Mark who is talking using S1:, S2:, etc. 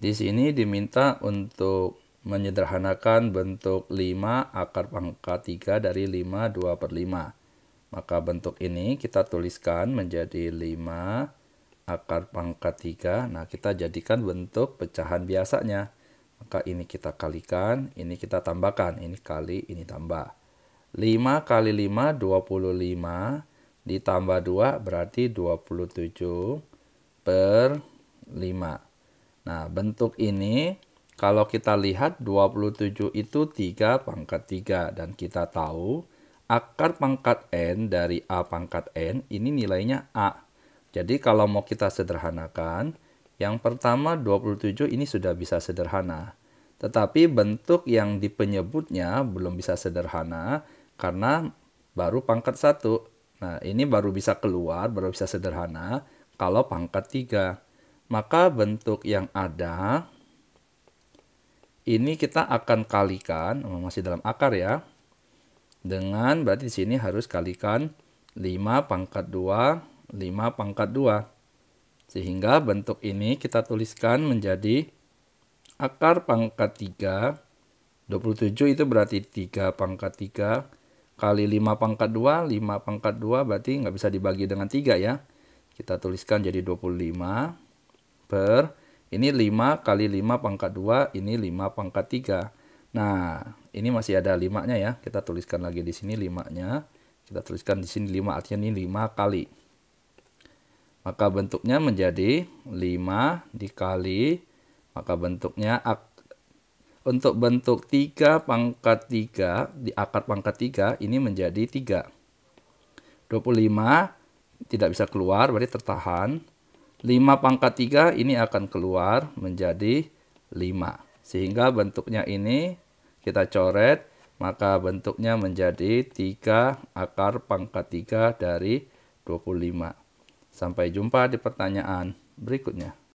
S1: Di sini diminta untuk menyederhanakan bentuk 5 akar pangkat 3 dari 5 2 per 5. Maka bentuk ini kita tuliskan menjadi 5 akar pangkat 3. Nah, kita jadikan bentuk pecahan biasanya. Maka ini kita kalikan, ini kita tambahkan. Ini kali, ini tambah. 5 kali 5 25 ditambah 2 berarti 27 per 5. Nah, bentuk ini kalau kita lihat 27 itu 3 pangkat 3 dan kita tahu akar pangkat N dari A pangkat N ini nilainya A. Jadi kalau mau kita sederhanakan, yang pertama 27 ini sudah bisa sederhana. Tetapi bentuk yang di penyebutnya belum bisa sederhana karena baru pangkat 1. Nah, ini baru bisa keluar, baru bisa sederhana kalau pangkat 3. Maka bentuk yang ada ini kita akan kalikan oh, masih dalam akar ya. Dengan berarti di sini harus kalikan 5 pangkat 2, 5 pangkat 2. Sehingga bentuk ini kita tuliskan menjadi akar pangkat 3 27 itu berarti 3 pangkat 3 kali 5 pangkat 2, 5 pangkat 2 berarti nggak bisa dibagi dengan 3 ya. Kita tuliskan jadi 25 per ini 5 kali 5 pangkat 2, ini 5 pangkat 3. Nah, ini masih ada 5-nya ya. Kita tuliskan lagi di sini 5-nya. Kita tuliskan di sini 5, artinya ini 5 kali. Maka bentuknya menjadi 5 dikali. Maka bentuknya ak untuk bentuk 3 pangkat 3, di akar pangkat 3, ini menjadi 3. 25 tidak bisa keluar, berarti tertahan. 5 pangkat 3 ini akan keluar menjadi 5. Sehingga bentuknya ini kita coret, maka bentuknya menjadi 3 akar pangkat 3 dari 25. Sampai jumpa di pertanyaan berikutnya.